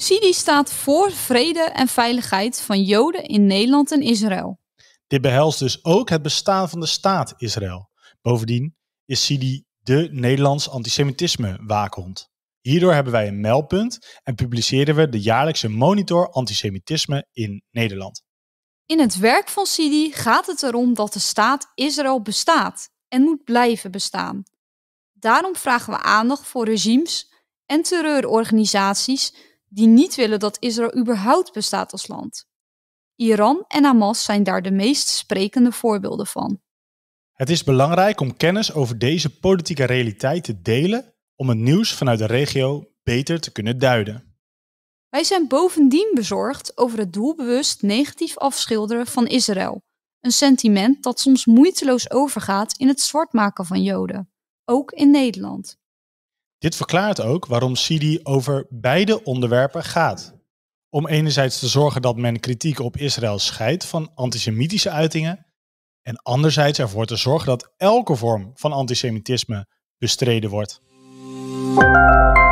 Sidi staat voor vrede en veiligheid van Joden in Nederland en Israël. Dit behelst dus ook het bestaan van de staat Israël. Bovendien is Sidi de Nederlands antisemitisme waakhond. Hierdoor hebben wij een meldpunt en publiceren we de jaarlijkse monitor antisemitisme in Nederland. In het werk van Sidi gaat het erom dat de staat Israël bestaat en moet blijven bestaan. Daarom vragen we aandacht voor regimes en terreurorganisaties die niet willen dat Israël überhaupt bestaat als land. Iran en Hamas zijn daar de meest sprekende voorbeelden van. Het is belangrijk om kennis over deze politieke realiteit te delen om het nieuws vanuit de regio beter te kunnen duiden. Wij zijn bovendien bezorgd over het doelbewust negatief afschilderen van Israël, een sentiment dat soms moeiteloos overgaat in het zwartmaken van Joden, ook in Nederland. Dit verklaart ook waarom Sidi over beide onderwerpen gaat. Om enerzijds te zorgen dat men kritiek op Israël scheidt van antisemitische uitingen en anderzijds ervoor te zorgen dat elke vorm van antisemitisme bestreden wordt.